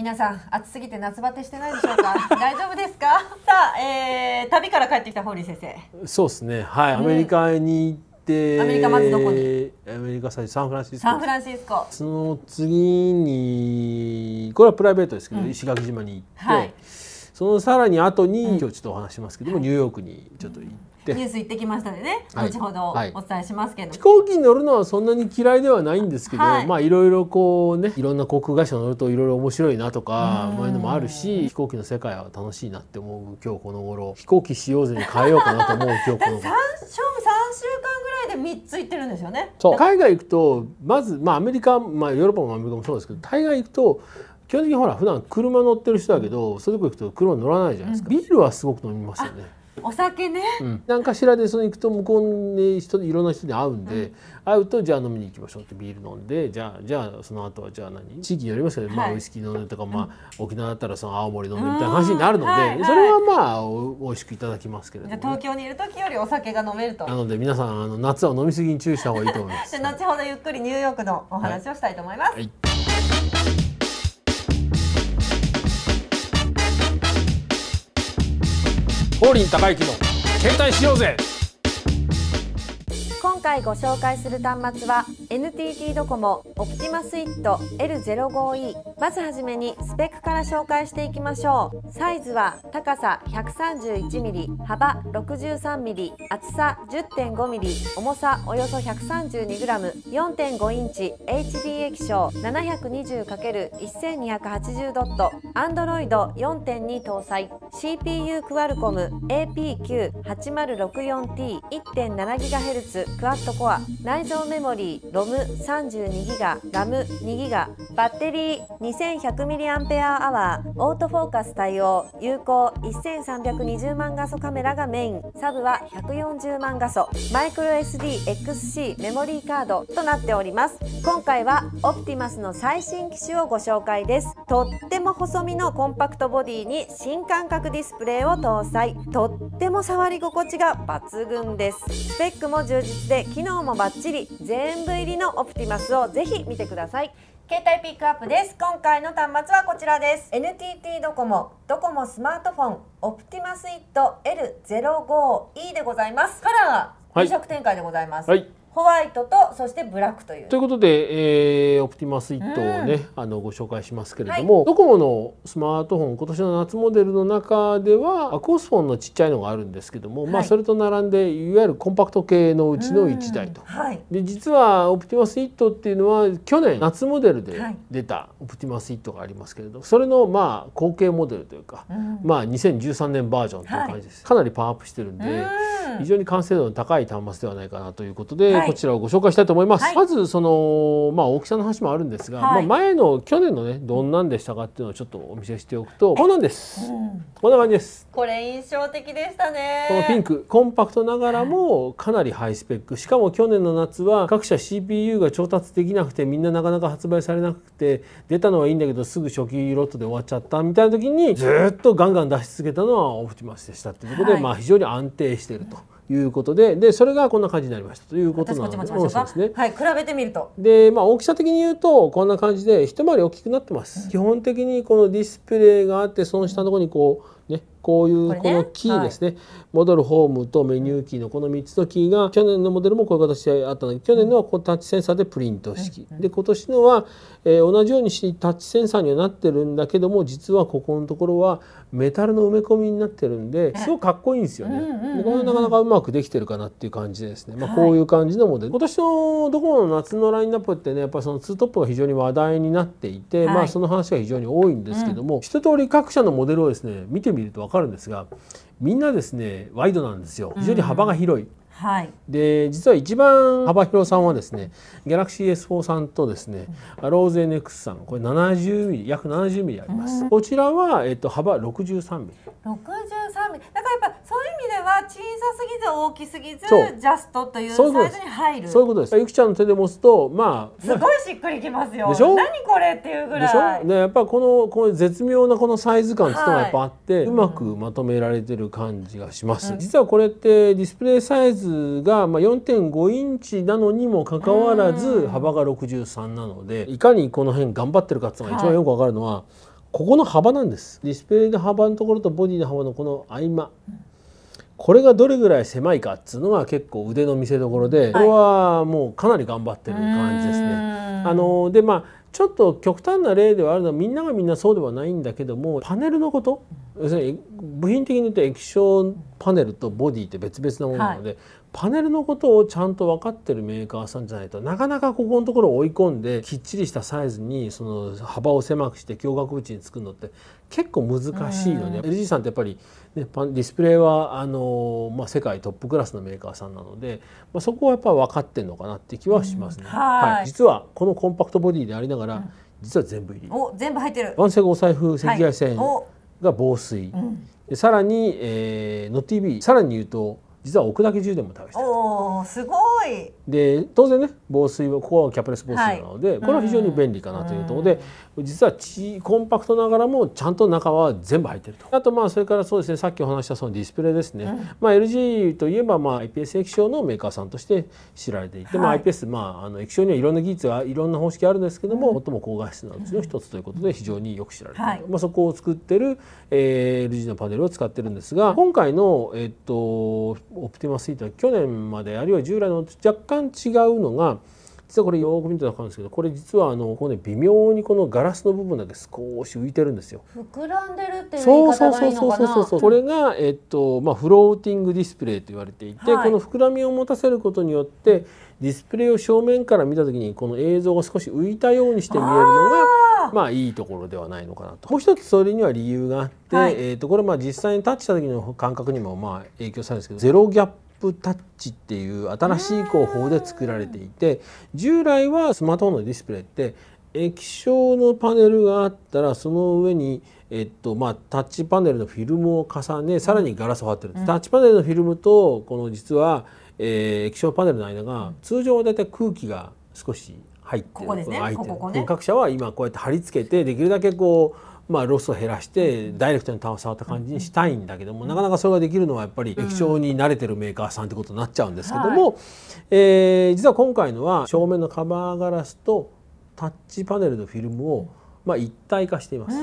皆さん暑すぎて夏バテしてないでしょうか 大丈夫ですかさあ、えー、旅から帰ってきたホーリー先生そうですねはい、アメリカにアメリカまずどこにアメリカ最初サンフランシスコサンフランシスコその次にこれはプライベートですけど、うん、石垣島に行って、はい、そのさらに後に、うん、今日ちょっとお話しますけども、はい、ニューヨークにちょっと行っニュース行ってきましたでね、はい、後ほどお伝えしますけど、はい、飛行機に乗るのはそんなに嫌いではないんですけど、はい、まあいろいろこうねいろんな航空会社乗るといろいろ面白いなとかそういうのもあるし飛行機の世界は楽しいなって思う今日この頃飛行機使用うに変えようかなと思う今日この頃。3 週間ぐらいで3つ行ってるんですよね海外行くとまず、まあ、アメリカ、まあ、ヨーロッパもアメリカもそうですけど海外行くと基本的にほら普段車乗ってる人だけどそういうとこ行くと車乗らないじゃないですか、うん、ビールはすごく飲みますよねお酒ね、うん、何かしらでその行くと向こうに人いろんな人に会うんで、うん、会うとじゃあ飲みに行きましょうってビール飲んでじゃあじゃあその後はじゃあ何地域によりますけど、はい、まあ、ウイスキー飲んでとか、まあ、沖縄だったらその青森飲んでみたいな話になるので、はいはい、それはまあお美味しくいただきますけれども、ね、東京にいる時よりお酒が飲めるとなので皆さんあの夏は飲み過ぎに注意した方がいいと思います後 ほどゆっくりニューヨークのお話をしたいと思います。はい王林高之の「携帯しようぜ」今回ご紹介する端末は NTT ドコモオプティマスイット L05E まずはじめにスペックから紹介していきましょうサイズは高さ 131mm 幅 63mm 厚さ 10.5mm 重さおよそ 132g4.5 インチ HD 液晶 720×1280 ドット Android 4.2搭載 CPU クアルコム AP98064T1.7GHz クアワットコア内蔵メモリー ROM32 ギガ RAM2 ギガバッテリー 2100mAh オートフォーカス対応有効1320万画素カメラがメインサブは140万画素マイクロ SDXC メモリーカードとなっております今回はオプティマスの最新機種をご紹介ですとっても細身のコンパクトボディに新感覚ディスプレイを搭載とっても触り心地が抜群ですスペックも充実でで機能もバッチリ全部入りのオプティマスをぜひ見てください携帯ピックアップです今回の端末はこちらです NTT ドコモドコモスマートフォンオプティマスイット L05E でございますカラーは2色展開でございます、はいはいホワイトとそしてブラックという。ということで、えー、オプティマスイットをね、うん、あのご紹介しますけれども、はい、ドコモのスマートフォン今年の夏モデルの中ではアクオスフォンのちっちゃいのがあるんですけども、はい、まあそれと並んでいわゆるコンパクト系のうちの1台と。はい、で実はオプティマスイットっていうのは去年夏モデルで出たオプティマスイットがありますけれどそれのまあ後継モデルというか、うん、まあ2013年バージョンという感じです、かなりパワーアップしてるんで、ん、非常に完成度の高い端末ではないかなということで。こちらをご紹介したいと思います。はい、まずその、まあ、大きさの話もあるんですが、はい、まあ、前の去年のねどんなんでしたかっていうのをちょっとお見せしておくとこうなんです、こんな感じです。これ印象的でしたねこのピンクコンパクトながらもかなりハイスペックしかも去年の夏は各社 CPU が調達できなくてみんななかなか発売されなくて出たのはいいんだけどすぐ初期ロットで終わっちゃったみたいな時にずっとガンガン出し続けたのはオプティマスでしたということで、まあ非常に安定してると。うんいうことででそれがこんな感じになりましたということなんですね。はい比べてみると。でまあ大きさ的に言うとこんな感じで一回り大きくなってます。基本的にこのディスプレイがあってその下のところにこうねこういうこのキーですね、ねはい、戻るホームとメニューキーのこの3つのキーが去年のモデルもこういう形であったので去年のはこのタッチセンサーでプリント式、うん、で今年のは、えー、同じようにしタッチセンサーにはなってるんだけども実はここのところはメタルの埋め込みになってるんですごくかっこいいんですよね。これなかなかうまくできてるかなっていう感じですね、まあ、こういう感じのモデル、はい、今年のどこの夏のラインナップってねやっぱそのツートップが非常に話題になっていて、はい、まあその話が非常に多いんですけども、うん、一通り各社のモデルをですね見てみると分かるんですがみんなですねワイドなんですよ非常に幅が広い。はい、で実は一番幅広さんはですねギャラクシー S4 さんとですね、うん、ローゼク x さんこれ70ミリ約70ミリあります、こちらは、えっと、幅63ミリ63ミリだからやっぱそういう意味では小さすぎず大きすぎずジャストというサイズに入るそういうことですゆきちゃんの手で持つとまあすごいしっくりきますよでしょ何これっていうぐらいでしょ、ね、やっぱこのこの絶妙なこのサイズ感っていうのがやっぱあって、はい、うまくまとめられてる感じがします、うん、実はこれってディスプレイサイズズが4.5インチなのにもかかわらず幅が63なのでいかにこの辺頑張ってるかっていうのが一番よくわかるのは、はい、ここの幅なんですディスプレイの幅のところとボディの幅のこの合間、これがどれぐらい狭いかっつうのが結構腕の見せ所で、これはもうかなり頑張ってる感じですね。あのでまあちょっと極端な例ではあるのはみんながみんなそうではないんだけどもパネルのこと、要するに部品的に言うと液晶パネルとボディって別々なものなので、はい、パネルのことをちゃんと分かってるメーカーさんじゃないとなかなかここのところ追い込んできっちりしたサイズにその幅を狭くして驚愕口に作るのって結構難しいよね、LG さんってやっぱり、ね、ディスプレイはあの、まあ、世界トップクラスのメーカーさんなので、まあ、そこはやっぱ分かってんのかなって気はしますね。はい、はい、実はこのコンパクトボディでありながら、うん、実は全部入りお全部入ってる万世お財布赤外線が防水、はいうん、さらに、えー、テのビーさらに言うと実は奥田家け1も試してるおすごいいで当然ね防水はここはキャップレス防水なので、はい、これは非常に便利かなというところで、うん、実はコンパクトながらもちゃんと中は全部入ってるとあとまあそれからそうですねさっきお話したそのディスプレイですね、うん、まあ、LG といえばまあ iPS 液晶のメーカーさんとして知られていて、はい、まあ、iPS、まあ、あの液晶にはいろんな技術がいろんな方式あるんですけども、うん、最も高画質なうちの一つということで非常によく知られている、はい、まあ、そこを作ってる、えー、LG のパネルを使ってるんですが今回の、えっと、オプティマスイートは去年まであるいは従来の若干違うのが実はこれよく見て分かるんですけどこれ実はあのこの、ね、微妙にこのガラスの部分だけ少し浮いてるんですよ。膨らんでるっていう言い方がいいのかなそうそうそうそうこれが、えっとまあ、フローティングディスプレイと言われていて、はい、この膨らみを持たせることによってディスプレイを正面から見た時にこの映像が少し浮いたようにして見えるのがまあいいところではないのかなと。もう一つそれには理由があって、はい、えっとこれまあ実際にタッチした時の感覚にもまあ影響されるんですけどゼロギャッププタッチっていう新しい工法で作られていて従来はスマートフォンのディスプレイって液晶のパネルがあったらその上に、えっとまあ、タッチパネルのフィルムを重ねさらにガラスを貼ってる、んうん、タッチパネルのフィルムとこの実は、えー、液晶パネルの間が通常はだいたい空気が少し入ってるここです、ね、空いてる、ね、各社は今こうやって貼り付けてできるだけこうまあ、ロスを減らしてダイレクトに触った感じにしたいんだけども、なかなかそれができるのはやっぱり液晶に慣れてるメーカーさんってことになっちゃうんですけども、え実は今回のは正面のカバーガラスとタッチパネルのフィルムを、ま一体化しています。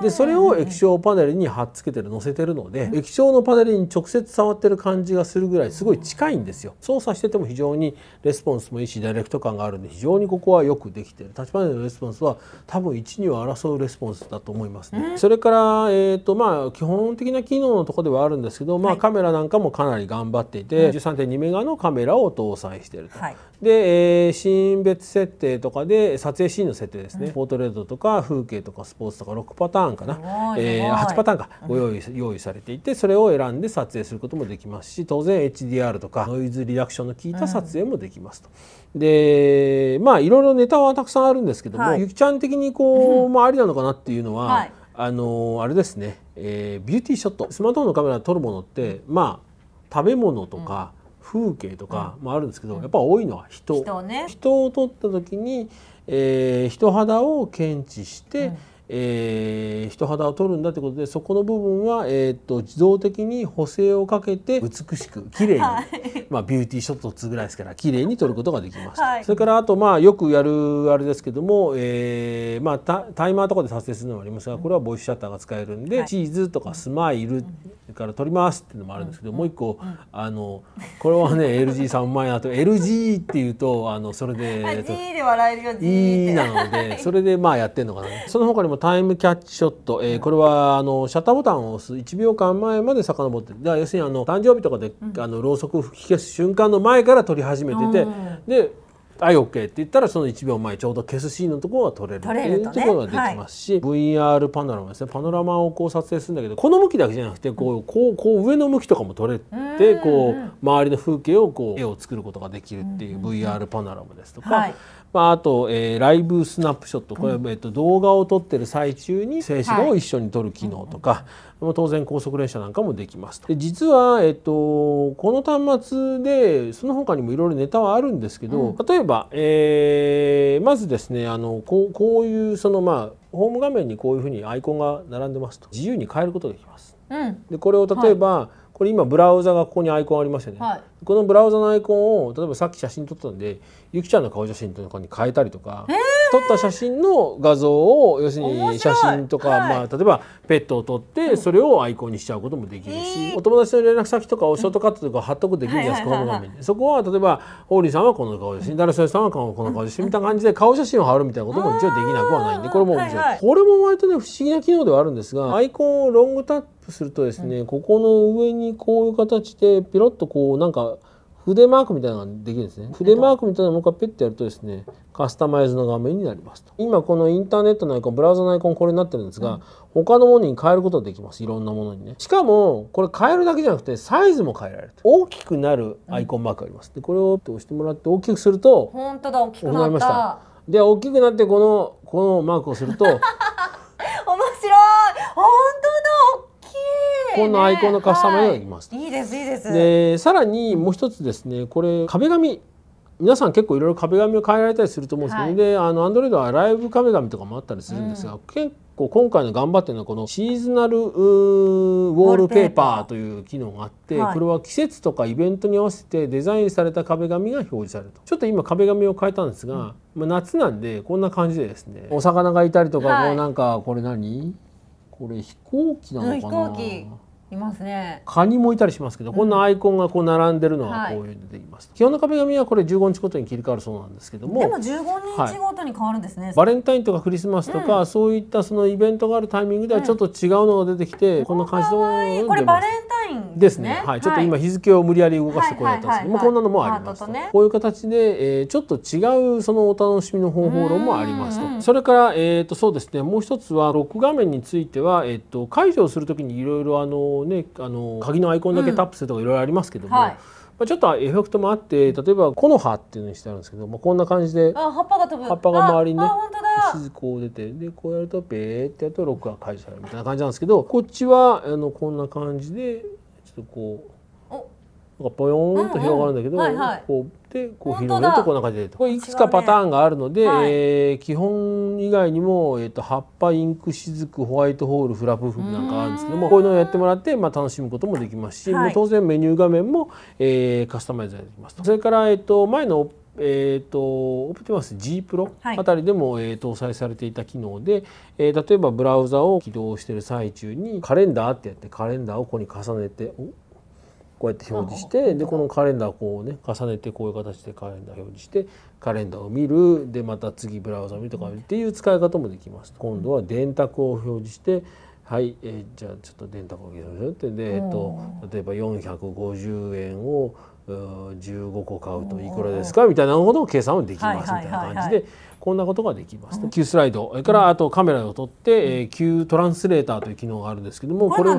でそれを液晶パネルに貼っつけてる載せてるので液晶のパネルに直接触ってる感じがするぐらいすごい近いんですよ操作してても非常にレスポンスもいいしダイレクト感があるんで非常にここはよくできてるタッチパネルのレスポンスは多分1には争うレスポンスだと思いますね、それから、えっとまあ、基本的な機能のとこではあるんですけど、まあ、カメラなんかもかなり頑張っていて、13.2メガのカメラを搭載してると、で、えー、シーン別設定とかで撮影シーンの設定ですね、ポートレートとか風景とかスポーツとか6パターンーンかな、えー、8パターンかご用意,、用意されていてそれを選んで撮影することもできますし当然 HDR とかノイズリアクションの効いた撮影もできますと。うん、でまあいろいろネタはたくさんあるんですけども、はい、ゆきちゃん的にこう、まあ、ありなのかなっていうのは、はい、あのあれですね、えー、ビューティーショットスマートフォンのカメラで撮るものって、まあ食べ物とか、風景とかもあるんですけど、うん、やっぱ多いのは人人、ね,、を撮った時に、えー、人肌を検知して、うんえー、人肌を取るんだということでそこの部分は、えーと、自動的に補正をかけて美しく綺麗に、はい、まあ、ビューティーショットつぐらいですから綺麗に撮ることができました、はい、それからあと、まあ、よくやるあれですけども、えーまあ、タイマーとかで撮影するのもありますがこれはボイスシャッターが使えるんで、はい、チーズとかスマイル、それから撮りますっていうのもあるんですけど、もう一個あのこれはね l g うまいあと LG っていうとあのそれでい」で笑えるよ G なのでそれでまあやってるのかな。その他にもタイムキャッチショット、えー、これはあのシャッターボタンを押す1秒間前まで遡ってだ要するにあの誕生日とかで、うん、あのろうそく吹き消す瞬間の前から撮り始めてて、うん、で「はい OK」って言ったらその1秒前ちょうど消すシーンのところが撮れるっていうところができますし、ねはい、VR パノラマですねパノラマをこう撮影するんだけどこの向きだけじゃなくてこうこうこう上の向きとかも撮れてこう周りの風景をこう絵を作ることができるっていう VR パノラマですとか。はいまあ、あと、えー、ライブスナップショットこれは、えー、と動画を撮ってる最中に静止画を一緒に撮る機能とか、はい、当然高速連写なんかもできますで実は、えーと、とこの端末でその他にもいろいろネタはあるんですけど、うん、例えば、えー、まずですねあのこうこういうそのまあホーム画面にこういうふうにアイコンが並んでますと自由に変えることができます。うん、でこれを例えば、はいこれ今ブラウザがここにアイコンありましたね、はい、このブラウザのアイコンを例えばさっき写真撮ったんでゆきちゃんの顔写真とかに変えたりとか。えー撮った写真の画像を要するに写真とか、まあ、例えばペットを撮ってそれをアイコンにしちゃうこともできるし、お友達の連絡先とかをショートカットとか貼っとくできるじゃないですか、この画面に。そこは例えば王林さんはこの顔ですし誰それさんはこの顔ですしみたいな感じで顔写真を貼るみたいなことも一応できなくはないんでこれもい。これも割とね不思議な機能ではあるんですがアイコンをロングタップするとですね、ここの上にこういう形でピロッとこうなんか。筆マークみたいなのができるんですね。筆マークみたいなのをもう一回ペッてやるとですね、カスタマイズの画面になりますと。今このインターネットのアイコン、ブラウザのアイコンこれになってるんですが、うん、他のものに変えることができます。いろんなものにね。しかも、これ変えるだけじゃなくて、サイズも変えられると。大きくなるアイコンマークがあります。で、これを押してもらって大きくすると、本当だ、大きくなりました。で、大きくなってこの、このマークをすると、面白いこのアイコンのカスタマイズがます、はい、いいですいいですでさらにもう一つですねこれ壁紙皆さん結構いろいろ壁紙を変えられたりすると思うんですけど、であの Android はライブ壁紙とかもあったりするんですが、うん、結構今回の頑張ってるのはこのシーズナルウォールペーパーという機能があって、はい、これは季節とかイベントに合わせてデザインされた壁紙が表示されるとちょっと今壁紙を変えたんですが、うん、ま夏なんでこんな感じでですねお魚がいたりとか、はい、うなんかこれ何これ飛行機なのかな、うん、飛行機いますねカニもいたりしますけど、こんなアイコンがこう並んでるのはこういうのでいます、うんはい、基本の壁紙はこれ15日ごとに切り替わるそうなんですけどもでも15日ごとに変わるんですね、はい、バレンタインとかクリスマスとか、そういったそのイベントがあるタイミングではちょっと違うのが出てきて、こんな感じのこれバレンタインですね、ね、はい、ちょっと今日付を無理やり動かしてこうやったんですけど、こんなのもあります、ね、こういう形で、えー、ちょっと違うそのお楽しみの方法論もありますとそれから、えーと、そうですねもう一つはロック画面については、えーと、解除するときにいろいろあのねあの鍵のアイコンだけタップするとかいろいろありますけども、うんはいまあ、ちょっとエフェクトもあって例えば「木の葉」っていうのにしてあるんですけど、まあ、こんな感じで葉っぱが周りにね静こう出てでこうやるとベーってやるとロックが解除されるみたいな感じなんですけどこっちはあのこんな感じでちょっとこうなんかポヨーンと広がるんだけど、うんうんはいはい、こうでこう広げるとこんな感じでこれいくつかパターンがあるので、ねはい、えー、基本以外にも、えーと、葉っぱインクしずくホワイトホールフラプフなんかあるんですけどもこういうのをやってもらって、まあ、楽しむこともできますし、はい、当然メニュー画面も、えー、カスタマイズできますと。それから、えーと、と前のえーと、オプティマス G プロあたりでも、はい、えー、搭載されていた機能で、えー、例えばブラウザを起動している最中にカレンダーってやってカレンダーをここに重ねてこうやって表示してでこのカレンダーこうね重ねてこういう形でカレンダー表示してカレンダーを見るでまた次ブラウザを見るとかっていう使い方もできます。今度は電卓を表示してはい、えー、じゃあちょっと電卓をましょうってで、えっと、例えば450円を15個買うといくらですかみたいなほど計算はできますみたいな感じでこんなことができます、ね。Q スライド、それからあとカメラを撮って、うん、Q トランスレーターという機能があるんですけども、これ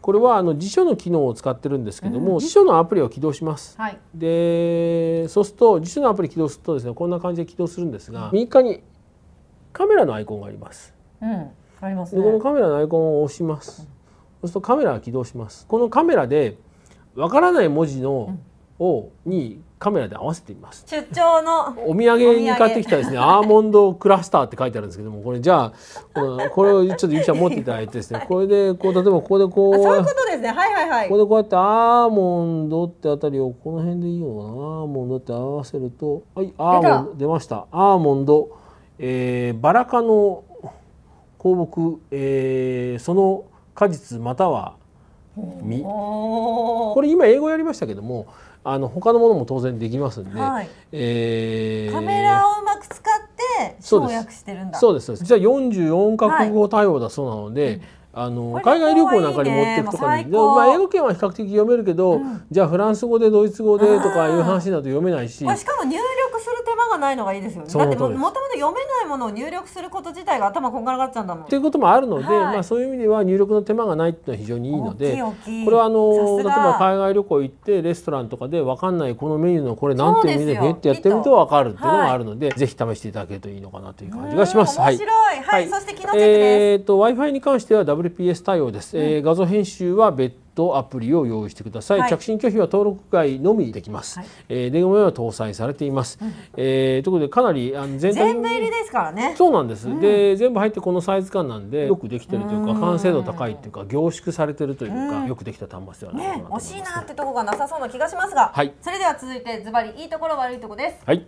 これはあの辞書の機能を使ってるんですけども、辞書のアプリを起動します。で、そうすると辞書のアプリ起動するとですね、こんな感じで起動するんですが、右側にカメラのアイコンがあります。うん、あります、ね、このカメラのアイコンを押します。そうするとカメラが起動します。このカメラでわからない文字の、をにカメラで合わせてみます出張のお土産に買ってきたですねアーモンドクラスターって書いてあるんですけどもこれじゃあこれをちょっとゆきちゃん持っていただいてですねこれでこう例えばここでこうそういうことですねはいはいはいここでこうやってアーモンドってあたりをこの辺でいいよなアーモンドって合わせるとはいアーモンド出ましたアーモンド、えー、バラ科の香木、えー、その果実または実これ今英語やりましたけどもあの他のものも当然できますんで、はい、えー、カメラをうまく使って省略してるんだそうですそうです実は44カ国語対応だそうなので、はいあの海外旅行なんかに持っていくとかに、ね、でまあ、英語圏は比較的読めるけど、うん、じゃあフランス語でドイツ語でとかいう話だと読めないし、まあ、しかも入力する手間がないのがいいですよねだってもともと読めないものを入力すること自体が頭こんがらがっちゃうんだもん。いうこともあるので、はい、まあ、そういう意味では入力の手間がないっていうのは非常にいいのでこれはあの例えば海外旅行行ってレストランとかで分かんないこのメニューのこれなんていう意味でねってやってみると分かるっていうのがあるので、はい、ぜひ試していただけるといいのかなという感じがします。面白い、はい、はい、そして昨日チェックです。えっ、ー、と Wi-Fi に関しては WPS 対応です、うん、えー、画像編集は別途アプリを用意してください、はい、着信拒否は登録外のみできます、はい、えー、電話は搭載されています、うん、えー、ということでかなりあの全体全部入りですからねそうなんです、うん、で全部入ってこのサイズ感なんでよくできてるというか完成度高いというか凝縮されてるというか、よくできた端末ではないかなと思います、ね惜しいなってとこがなさそうな気がしますが、はい、それでは続いてズバリいいところ悪いとこですはい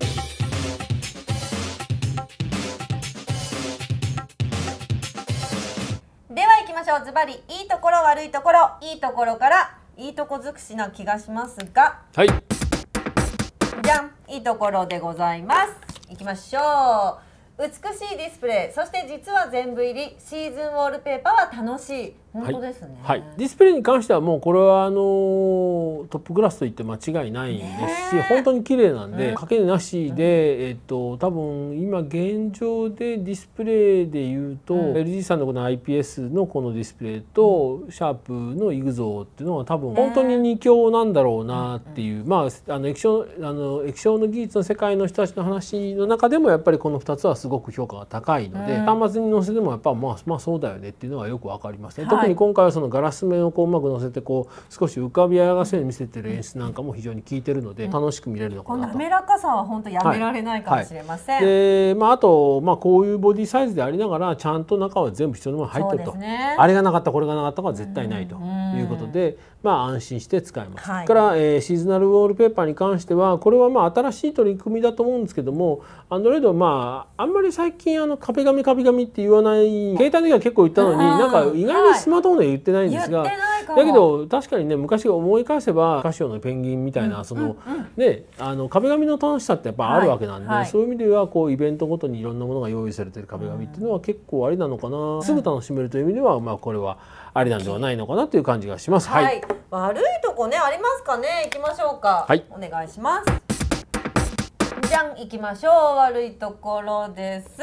では行きましょうズバリいいところ悪いところいいところからいいとこ尽くしな気がしますがはいじゃんいいところでございますいきましょう美しいディスプレイそして実は全部入りシーズンウォールペーパーは楽しいはい、はい、ディスプレイに関してはもうこれはあのー、トップクラスといって間違いないですし、ね、本当に綺麗なんでかけ値なしで、えっと多分今現状でディスプレイでいうと、うん、LG さんのこの IPS のこのディスプレイと、うん、シャープのイグゾーっていうのは多分本当に二強なんだろうなっていう、まああの液晶あの液晶の技術の世界の人たちの話の中でもやっぱりこの2つはすごく評価が高いので、うん、端末に載せてもやっぱまあまあそうだよねっていうのはよくわかりますね。はいに今回はそのガラス面をこううまく乗せてこう少し浮かび上がせに見せてる演出なんかも非常に効いてるので楽しく見れるのかなと。滑らかさは本当やめられないかもしれません。はいはい、で、まああとまあこういうボディサイズでありながらちゃんと中は全部人のもの入ってると、ね、あれがなかったこれがなかったは絶対ないということで、うんうんまあ、安心して使えます、はい、から、えー、シーズナルウォールペーパーに関してはこれはまあ新しい取り組みだと思うんですけどもアンドロイドはまああんまり最近あの壁紙壁紙って言わない携帯の時は結構言ったのになんか意外にスマートフォンで言ってないんですが、はい、だけど確かにね昔思い返せばカシオのペンギンみたいな、うん、その、うんうん、ねあの壁紙の楽しさってやっぱあるわけなんで、はい、そういう意味ではこうイベントごとにいろんなものが用意されてる壁紙っていうのは結構ありなのかな、うん、すぐ楽しめるという意味ではまあこれは。ありなんではないのかなという感じがします。はい、はい、悪いとこねありますかね。行きましょうか。はい、お願いします。じゃん行きましょう。悪いところです。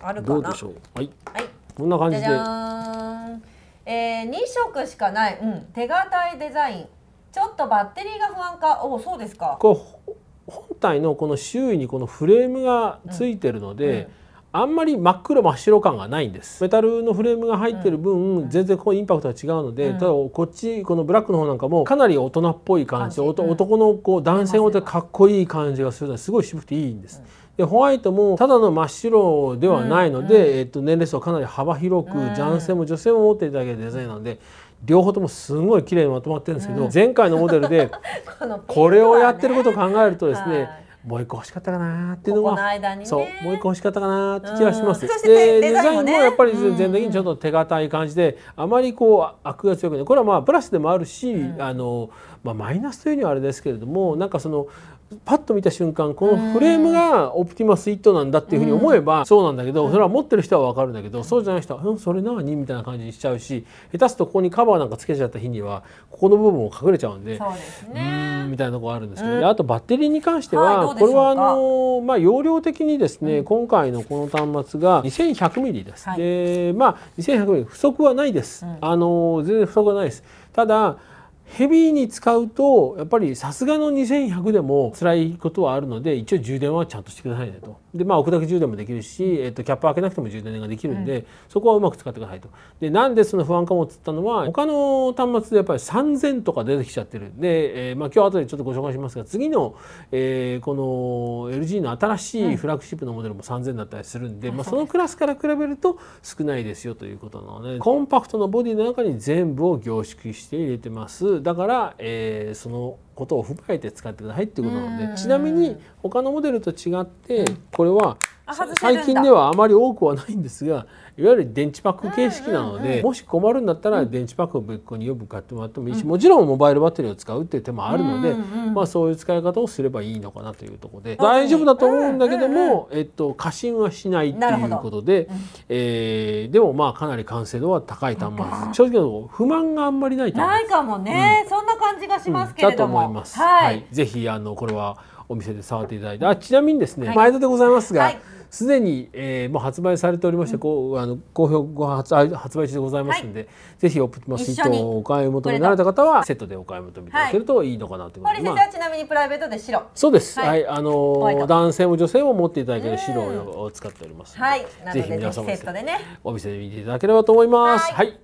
あるかな。はい。はい。こんな感じで。じゃえー、色しかない、うん、手堅いデザインちょっとバッテリーが不安かおそうですかこう本体のこの周囲にこのフレームがついてるので、うんうんあんまり真っ黒真っ白感がないんですメタルのフレームが入ってる分、うん、全然ここインパクトが違うので、うん、ただこっちこのブラックの方なんかもかなり大人っぽい感じ、うん、男のこう男性ってかっこいい感じがするのですごい渋くていいんです。でホワイトもただの真っ白ではないので、うんうん、えっと、年齢層かなり幅広く、男性も女性も持っていただけるデザインなので両方ともすごい綺麗にまとまってるんですけど、前回のモデルで これをやってることを考えるとですねもう一個欲しかったかなっていうのがそうもう一個欲しかったかなって気がします。でデザインもやっぱり全体的にちょっと手堅い感じで、あまりこう悪が強くないこれはまあプラスでもあるし、あのまあマイナスというにはあれですけれどもなんかそのパッと見た瞬間このフレームがオプティマスイットなんだっていうふうに思えばそうなんだけどそれは持ってる人は分かるんだけどそうじゃない人は「うんそれ何?」みたいな感じにしちゃうし下手すとここにカバーなんかつけちゃった日にはここの部分も隠れちゃうんでう、んみたいなとこあるんですけど、あとバッテリーに関しては、これはあの、まあ、容量的にですね、今回のこの端末が 2100mm です、でまあ 2100mm 不足はないです、あの全然不足はないですただヘビーに使うとやっぱりさすがの2100でも辛いことはあるので一応充電はちゃんとしてくださいねとでまあ置くだけ充電もできるし、えっと、キャップ開けなくても充電ができるんで、そこはうまく使ってくださいとでなんでその不安かもっつったのは他の端末でやっぱり3000とか出てきちゃってるで、えー、まあ今日後でちょっとご紹介しますが次の、えー、この LG の新しいフラッグシップのモデルも3000だったりするんで、まあ、そのクラスから比べると少ないですよということなのでコンパクトなボディの中に全部を凝縮して入れてます。だから、えー、そのことを踏まえて使ってくださいっていうことなのでちなみに他のモデルと違ってこれは最近ではあまり多くはないんですがいわゆる電池パック形式なので、もし困るんだったら電池パックを別個によく買ってもらってもいいし、もちろんモバイルバッテリーを使うっていう手もあるので、まあ、そういう使い方をすればいいのかなというところで、大丈夫だと思うんだけども、えっと、過信はしないっていうことで、えー、でもまあかなり完成度は高い端末正直不満があんまりないないかもね、そんな感じがしますけれども。はい、ぜひあのこれはお店で触っていただいてあちなみにですね、はい、毎度でございますが、す、で、に、えー、もう発売されておりまして、こうあの好評ご発発売中でございますので、はい、ぜひオプティマスイーお買い求めになられた方はセットでお買い求めいただけるといいのかなと思います。はい、堀先生はちなみにプライベートで白。そうです。はい、あの男性も女性も持っていただける白を使っておりますはい、ぜひ皆様セットでねお店で見ていただければと思います。はい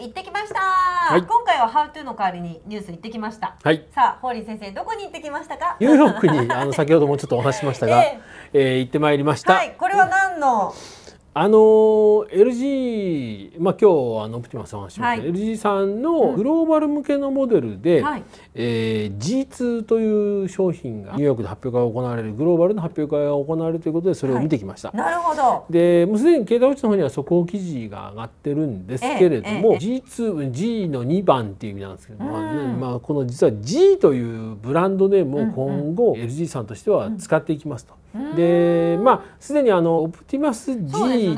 行ってきました、はい、今回はハウトゥーの代わりにニュース行ってきました。はい。さあ、ホーリー先生どこに行ってきましたか？ニューヨークにあの先ほどもちょっとお話しましたが、えー、えー、行ってまいりました。はい。これは何のあの LG まあ今日あのプティマさん話しました、はい、LG さんのグローバル向けのモデルで、うんはい、えー、G2 という商品がニューヨークで発表会が行われるグローバルの発表会が行われるということでそれを見てきました。はい、なるほどでもうすでに携帯落ちの方には速報記事が上がってるんですけれども、えええ、G2 G の2番っていう意味なんですけど、うん、まあこの実は G というブランドネームを今後 LG さんとしては使っていきますと。うんでまあすでにあのオプティマス G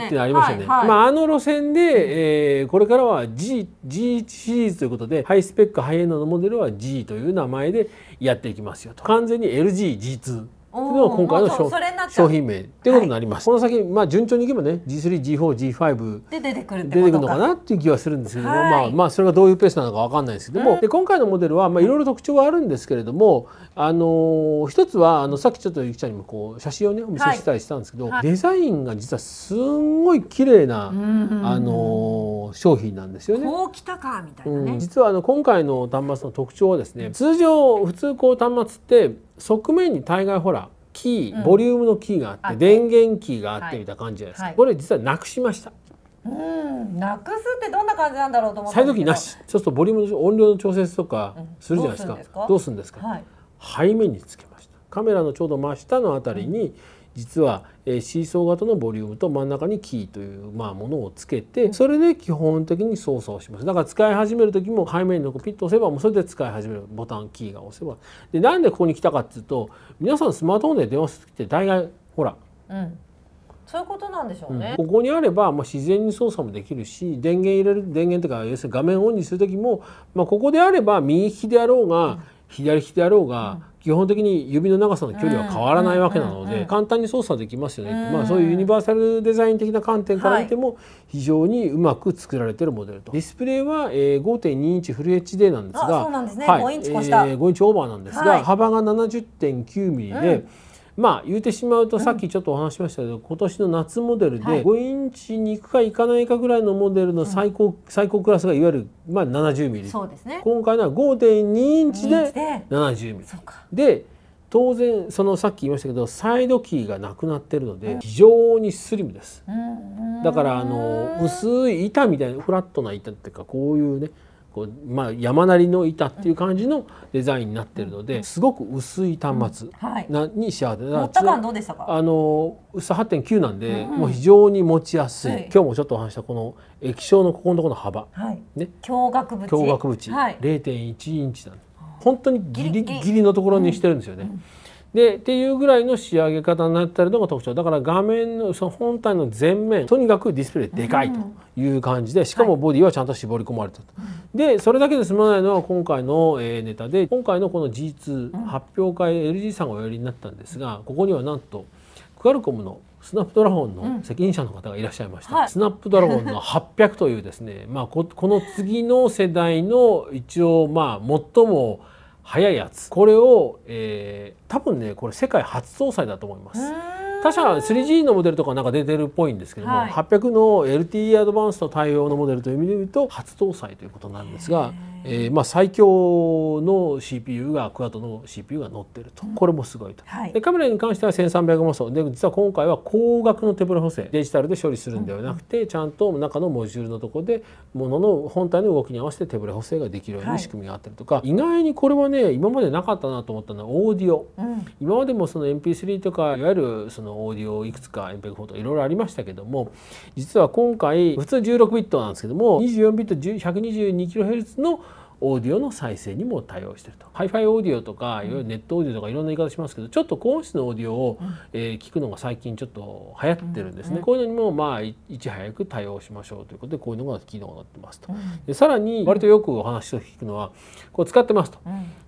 ってありましたね、ねはいはい、まあ、あの路線で、えー、これからは G g シリーズということでハイスペックハイエンドのモデルは G という名前でやっていきますよと完全に LGG2 というのが今回の商品名ということになります、はい、この先、まあ、順調にいけばね G3G4G5 で出てくる出てくるのかなっていう気はするんですけども、まあ、まあそれがどういうペースなのか分かんないですけども、うん、で今回のモデルはいろいろ特徴があるんですけれども、あのー、一つはあのさっきちょっとゆきちゃんにもこう写真をねお見せしたりしたんですけど、はい、デザインが実はすんごい綺麗な、うんうん、あのー、商品なんですよね。こう来たかみたいなね、うん、実はあの今回の端末の特徴はですね通常普通こう端末って側面に大概ほらキー、ボリュームのキーがあって、電源キーがあってみたいな感じじゃないですか、はい、これ実はなくしました。うんなくすってどんな感じなんだろうと思ってサイドキーなしちょっとボリュームの音量の調節とかするじゃないですか、どうするんですか、はい、背面につけましたカメラのちょうど真下のあたりに、うん実はえシーソー型のボリュームと真ん中にキーというまあものをつけてそれで基本的に操作をしますだから使い始める時も背面のピッと押せばもうそれで使い始めるボタンキーが押せばでなんでここに来たかっていうと皆さんスマートフォンで電話する時って大概ほら、うんそういうことなんでしょうね。うん、ここにあれば、まあ、自然に操作もできるし、電源入れる、電源とか、要するに画面オンにする時も、まあ、ここであれば、右利きであろうが、うん、左利きであろうが、基本的に指の長さの距離は変わらないわけなので簡単に操作できますよね、まあ、そういうユニバーサルデザイン的な観点から見ても非常にうまく作られてるモデルと、ディスプレイは、え5.2インチフル HD なんですがそうなんですね、はい、5インチオーバーなんですが、幅が70.9ミリで。まあ言うてしまうとさっきちょっとお話しましたけど、うん、今年の夏モデルで5インチに行くか行かないかぐらいのモデルの最高、うん、最高クラスがいわゆる、まあ、70ミリそうですね今回のは5.2インチで70ミリで当然そのさっき言いましたけどサイドキーがなくなってるので非常にスリムです、だからあの薄い板みたいなフラットな板っていうかこういうねこう、まあ、山なりの板っていう感じのデザインになってるので、すごく薄い端末な、に仕上げっ持った感どうでしたかあの薄さ8.9なんで、もう非常に持ちやすい、今日もちょっとお話したこの液晶のここのところの幅、ね、驚愕縁驚愕縁、はい、0.1インチなんで本当にギリギリのところにしてるんですよね。でっていうぐらいの仕上げ方になったりのが特徴だから画面のその本体の前面とにかくディスプレイでかいという感じでしかもボディはちゃんと絞り込まれたと、はい、でそれだけで済まないのは今回の、えネタで今回のこの G2 発表会 LG さんがおやりになったんですがここにはなんとクアルコムのスナップドラゴンの責任者の方がいらっしゃいました、うんはい、スナップドラゴンの800 というですねまあこの次の世代の一応まあ最も速いやつこれを、えー、多分ねこれ世界初搭載だと思います。他社 3G のモデルとかなんか出てるっぽいんですけども、はい、800の LTE アドバンスと対応のモデルという意味で言うと初搭載ということなんですがえー、まあ、最強の CPU がクワッドの CPU が載ってると、うん、これもすごいと、はい、でカメラに関しては1300万層で実は今回は高額の手ぶれ補正デジタルで処理するんではなくて、うん、ちゃんと中のモジュールのとこでものの本体の動きに合わせて手ぶれ補正ができるように仕組みがあったりとか、はい、意外にこれはね今までなかったなと思ったのはオーディオ、うん、今までもその MP3 とかいわゆるそのオーディオいくつか MPEG4 とかいろいろありましたけども実は今回普通16ビットなんですけども24ビット 122kHz のオーディオの再生にも対応してると Hi-Fi オーディオとかいわゆるネットオーディオとかいろんな言い方しますけどちょっと高音質のオーディオを、え聞くのが最近ちょっと流行ってるんですね、こういうのにもまあいち早く対応しましょうということでこういうのが機能になってますと、でさらに割とよくお話を聞くのはこう使ってますと、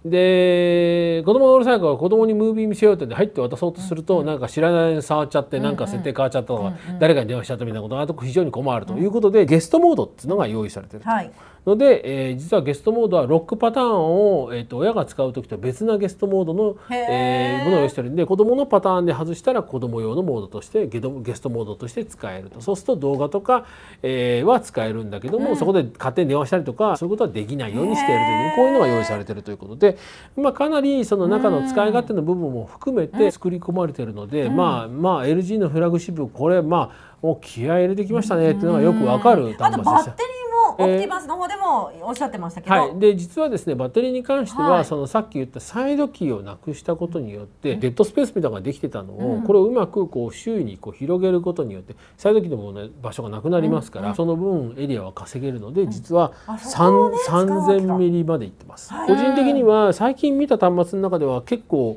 で子供がうるさいから子供にムービー見せようって入って渡そうとすると、うなんか知らない触っちゃってなんか設定変わっちゃったとか、誰かに電話しちゃったみたいなことがあと非常に困るということで、ゲストモードっていうのが用意されてると。はいので、えー、実はゲストモードはロックパターンを、えー、と親が使う時と別なゲストモードの、えー、ものを用意してるんで子どものパターンで外したら子ども用のモードとしてゲゲストモードとして使えるとそうすると動画とか、えー、は使えるんだけども、うん、そこで勝手に電話したりとかそういうことはできないようにしているというこういうのが用意されてるということで、まあ、かなりその中の使い勝手の部分も含めて作り込まれてるので、うん、まあまあ LG のフラグシップこれまあもう気合入れてきましたねっていうのがよくわかる端末でした。オプティマスの方でもおっしゃってましたけど、はい、で実はですねバッテリーに関しては、はい、そのさっき言ったサイドキーをなくしたことによって、デッドスペースみたいなのができてたのを、うん、これをうまくこう周囲にこう広げることによってサイドキーでも、ね、場所がなくなりますから、うん、その分エリアは稼げるので実は、3000ミリまでいってます。個人的には最近見た端末の中では結構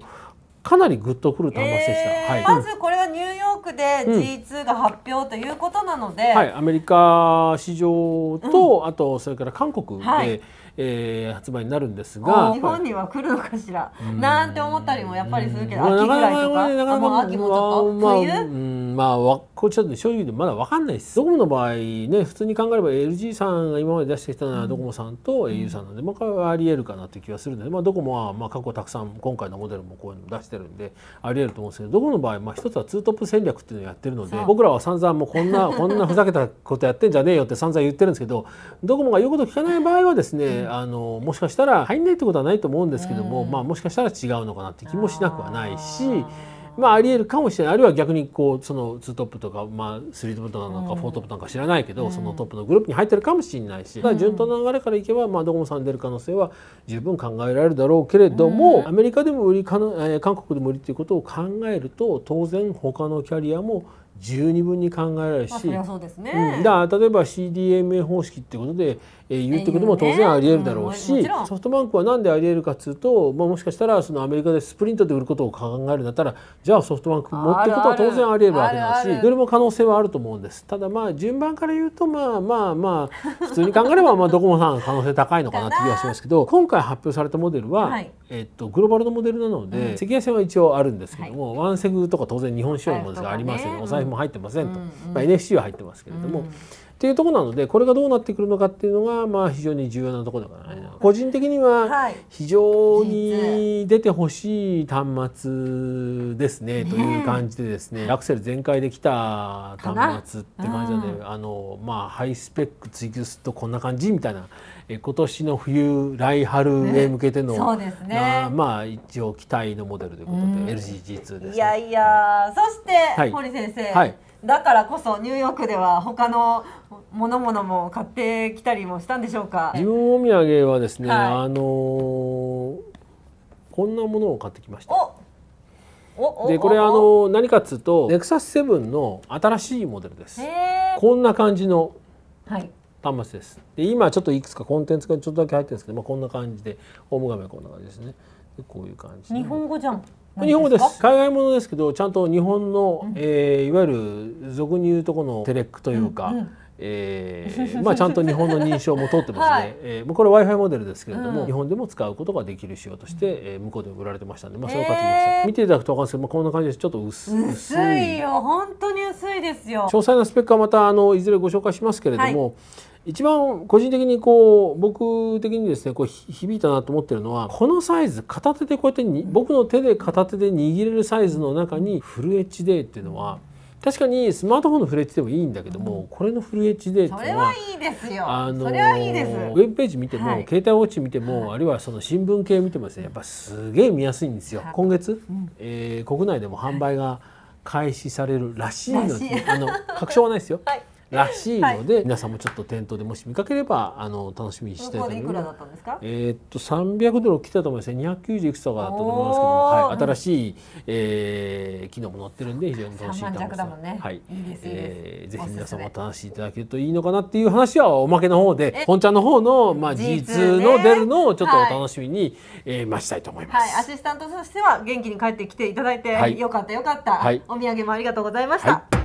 かなりグッとくる端末でした。はい、まずこれはニューヨ国で G2 が発表ということなので、うんはい、アメリカ市場と、あとそれから韓国で、はいえー、発売になるんですが日本には来るのかしら、なんて思ったりもやっぱりするけど、秋ぐらいとか、まあ、もう秋もちょっと、まあ、冬、うんまあ、これちょっと正直でまだ分かんないですドコモの場合ね普通に考えれば LG さんが今まで出してきたのはドコモさんと au さんなんで、まあ、ありえるかなという気はするので、まあ、ドコモはまあ過去たくさん今回のモデルもこういうの出してるんでありえると思うんですけどドコモの場合、まあ、一つはツートップ戦略っていうのをやってるので僕らは散々もうこんな こんなふざけたことやってんじゃねえよって散々言ってるんですけどドコモが言うこと聞かない場合はですねあのもしかしたら入んないってことはないと思うんですけども、まあ、もしかしたら違うのかなって気もしなくはないし。まあ、ありえるかもしれないあるいは逆にこうその2トップとか、まあ、3トップなのか4トップなのか知らないけど、そのトップのグループに入ってるかもしれないし、順当な流れからいけば、まあ、ドコモさん出る可能性は十分考えられるだろうけれども、アメリカでも売りかの、えー、韓国でも売りっていうことを考えると当然他のキャリアも十二分に考えられるし、そうですね、うん、だ例えば CDMA 方式ってことでえー、言うってことも当然ありえるだろうし、ねうん、ソフトバンクは何でありえるかっつうと、まあ、もしかしたらそのアメリカでスプリントで売ることを考えるんだったらじゃあソフトバンク持っていくことは当然ありえるわけだしどれも可能性はあると思うんですただまあ順番から言うとまあまあまあ普通に考えればまあドコモさん可能性高いのかなって気がしますけど今回発表されたモデルは、はい、えっとグローバルのモデルなので、関谷線は一応あるんですけども、ワンセグとか当然日本仕様のものがありますよねお財布も入ってませんと、まあ、NFC は入ってますけれども。っていうとこなのでこれがどうなってくるのかっていうのがまあ非常に重要なとこだからね個人的には非常に出てほしい端末ですねという感じでですねアクセル全開できた端末って感じなので、あのまあハイスペック追求するとこんな感じみたいなえ今年の冬来春へ向けての、まあ一応期待のモデルということで LGG2 です、いやいやそして、堀先生、はいだからこそニューヨークでは他のものものも買ってきたりもしたんでしょうか自分お土産はですね、はい、あのー、こんなものを買ってきましたでこれあの何かっつうとネクサスセブンの新しいモデルですこんな感じの端末です、で今ちょっといくつかコンテンツがちょっとだけ入ってるんですけど、まあ、こんな感じでホーム画面こんな感じですねこういう感じ、日本語じゃん日本語です海外ものですけどちゃんと日本の、うん、えー、いわゆる俗に言うとこのテレックというか、うんうん、えー、まあ、ちゃんと日本の認証も取ってますね、はい、えー、これ w i f i モデルですけれども、うん、日本でも使うことができる仕様として、うん、えー、向こうで売られてましたんで、まあ、それを買ってきました、えー、見ていただくと分かるんですけど、まあ、こんな感じでちょっと薄い薄いよ本当に薄いですよ詳細なスペックはまたあのいずれご紹介しますけれども、はい一番個人的にこう僕的にですねこう響いたなと思ってるのはこのサイズ片手でこうやってに僕の手で片手で握れるサイズの中にフル HD っていうのは確かにスマートフォンのフル HD もいいんだけども、これのフル HD っていうのはであのウェブページ見ても、携帯ウォッチ見ても、あるいはその新聞系見てもですねやっぱすげえ見やすいんですよ、今月、え国内でも販売が開始されるらしいので、あの確証はないですよ、らしいので、はい、皆さんもちょっと店頭でもし見かければあの楽しみにしたいただいくらだったんですかえー、っと三百ドル来たと思いますね290いくつとかだったと思いますけども、はい、新しい、うえー、機能も載ってるんで非常に楽しいと思います、はい、いえぜひ皆さんも楽しいいただけるといいのかなっていう話はおまけの方で本ちゃんの方の、まあ、実の出るのをちょっとお楽しみに、はい、えー、待ちたいと思います、はい、アシスタントとしては元気に帰ってきていただいて、よかったよかった、お土産もありがとうございました、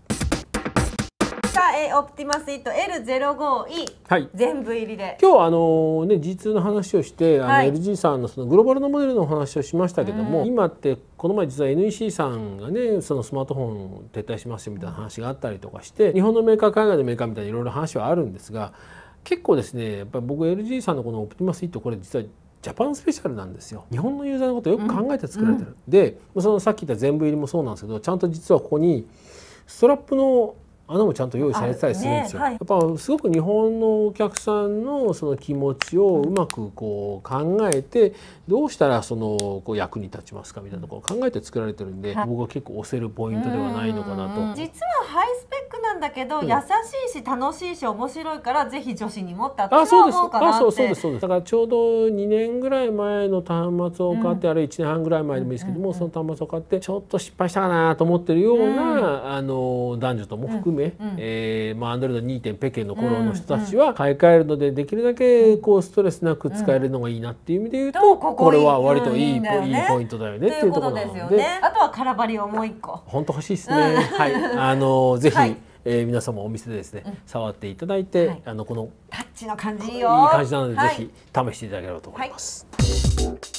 オプティマスイート L05E、はい、全部入りで今日あのね G2 の話をしてあの、LG さんのそのグローバルのモデルの話をしましたけども、今ってこの前実は NEC さんがねそのスマートフォン撤退しますよみたいな話があったりとかして日本のメーカー海外のメーカーみたいないろいろ話はあるんですが結構ですねやっぱり僕 LG さんのこのオプティマスイートこれ実はジャパンスペシャルなんですよ日本のユーザーのことをよく考えて作られてる、うん、でそのさっき言った全部入りもそうなんですけどちゃんと実はここにストラップの穴もちゃんと用意されてたりするんですよ。ねはい、やっぱすごく日本のお客さんのその気持ちをうまくこう考えてどうしたらそのこう役に立ちますかみたいなところを考えて作られてるんで、僕は結構押せるポイントではないのかなと。実はハイスペックなだけど、うん、優しいし楽しいし面白いからぜひ女子にもって私は思うかなってそうですそうですだからちょうど2年ぐらい前の端末を買って、うん、あるいは1年半ぐらい前でもいいですけども、その端末を買ってちょっと失敗したかなと思ってるような、あの男女とも含め、うん、えー、まあ、アンドロイド2点ペケの頃の人たちは買い替えるのでできるだけこうストレスなく使えるのがいいなっていう意味で言うと、こここれは割といい,、いいポイントだよねっていうところなので。あとはカラバリをもう一個。本当欲しいですね。はい。あのぜひ。えー、皆様お店でですね、うん、触っていただいて、はい、あのこのタッチの感じいい感じなので、はい、ぜひ試していただければと思います。はい